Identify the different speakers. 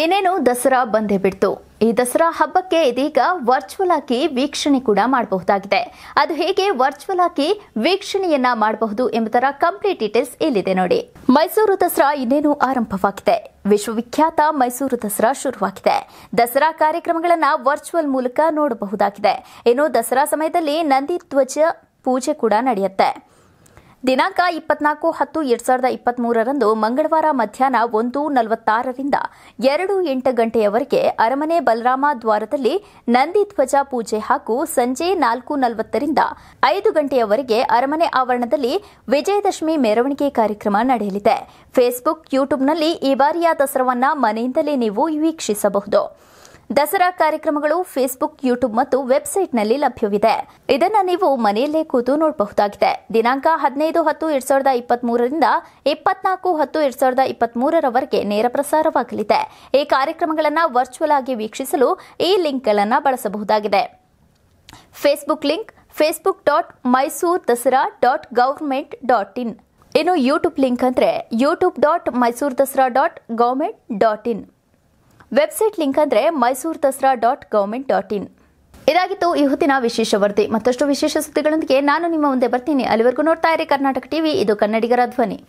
Speaker 1: ಇನ್ನೇನು ದಸರಾ ಬಂದೇ ಬಿಡ್ತು ಈ ದಸರಾ ಹಬ್ಬಕ್ಕೆ ಇದೀಗ ವರ್ಚುವಲ್ ಆಗಿ ವೀಕ್ಷಣೆ ಕೂಡ ಮಾಡಬಹುದಾಗಿದೆ ಅದು ಹೇಗೆ ವರ್ಚುವಲ್ ಆಗಿ ವೀಕ್ಷಣೆಯನ್ನ ಮಾಡಬಹುದು ಎಂಬುದರ ಕಂಪ್ಲೀಟ್ ಡೀಟೇಲ್ಸ್ ಇಲ್ಲಿದೆ ನೋಡಿ ಮೈಸೂರು ದಸರಾ ಇನ್ನೇನು ಆರಂಭವಾಗಿದೆ ವಿಶ್ವವಿಖ್ಯಾತ ಮೈಸೂರು ದಸರಾ ಶುರುವಾಗಿದೆ ದಸರಾ ಕಾರ್ಯಕ್ರಮಗಳನ್ನು ವರ್ಚುವಲ್ ಮೂಲಕ ನೋಡಬಹುದಾಗಿದೆ ಇನ್ನು ದಸರಾ ಸಮಯದಲ್ಲಿ ನಂದಿ ಧ್ವಜ ಪೂಜೆ ಕೂಡ ನಡೆಯುತ್ತೆ ದಿನಾಂಕ ಇಪ್ಪತ್ನಾಲ್ಕು ಹತ್ತು ಎರಡ್ ಸಾವಿರದ ಇಪ್ಪತ್ಮೂರರಂದು ಮಂಗಳವಾರ ಮಧ್ಯಾಹ್ನ ಒಂದು ನಲವತ್ತಾರರಿಂದ ಎರಡು ಎಂಟು ಗಂಟೆಯವರೆಗೆ ಅರಮನೆ ಬಲರಾಮ ದ್ವಾರದಲ್ಲಿ ನಂದಿ ಧ್ವಜ ಪೂಜೆ ಹಾಗೂ ಸಂಜೆ ನಾಲ್ಕು ನಲವತ್ತರಿಂದ ಐದು ಗಂಟೆಯವರೆಗೆ ಅರಮನೆ ಆವರಣದಲ್ಲಿ ವಿಜಯದಶಮಿ ಮೆರವಣಿಗೆ ಕಾರ್ಯಕ್ರಮ ನಡೆಯಲಿದೆ ಫೇಸ್ಬುಕ್ ಯೂಟ್ಯೂಬ್ನಲ್ಲಿ ಈ ಬಾರಿಯ ದಸರಾವನ್ನು ಮನೆಯಿಂದಲೇ ನೀವು ವೀಕ್ಷಿಸಬಹುದು ದಸರಾ ಕಾರ್ಯಕ್ರಮಗಳು ಫೇಸ್ಬುಕ್ ಯೂಟ್ಯೂಬ್ ಮತ್ತು ವೆಬ್ಸೈಟ್ನಲ್ಲಿ ಲಭ್ಯವಿದೆ ಇದನ್ನು ನೀವು ಮನೆಯಲ್ಲೇ ಕೂತು ನೋಡಬಹುದಾಗಿದೆ ದಿನಾಂಕ ಹದಿನೈದು ಹತ್ತು ಎರಡ್ ಸಾವಿರದ ಇಪ್ಪತ್ಮೂರರಿಂದ ಇಪ್ಪತ್ನಾಲ್ಕು ಹತ್ತು ಎರಡ್ ಸಾವಿರದ ಇಪ್ಪತ್ಮೂರರವರೆಗೆ ನೇರ ಪ್ರಸಾರವಾಗಲಿದೆ ಈ ಕಾರ್ಯಕ್ರಮಗಳನ್ನು ವರ್ಚುವಲ್ ಆಗಿ ವೀಕ್ಷಿಸಲು ಈ ಲಿಂಕ್ಗಳನ್ನು ಬಳಸಬಹುದಾಗಿದೆ Facebook link Facebook dot Mysuru Dasara dot government dot in ಇನ್ನು ಯೂಟ್ಯೂಬ್ ಲಿಂಕ್ ಅಂದರೆ YouTube dot Mysuru Dasara dot government dot in website link ಅಂದರೆ Mysuru Dasara dot government dot in ಇದಾಗಿತ್ತು ಈ ಹೊತ್ತಿನ ವಿಶೇಷ ವರದಿ ಮತ್ತಷ್ಟು ವಿಶೇಷ ಸುದ್ದಿಗಳೊಂದಿಗೆ ನಾನು ನಿಮ್ಮ ಮುಂದೆ ಬರ್ತೀನಿ ಅಲ್ಲಿವರೆಗೂ ನೋಡ್ತಾ ಇರಿ ಕರ್ನಾಟಕ ಟಿವಿ ಇದು ಕನ್ನಡಿಗರ ಧ್ವನಿ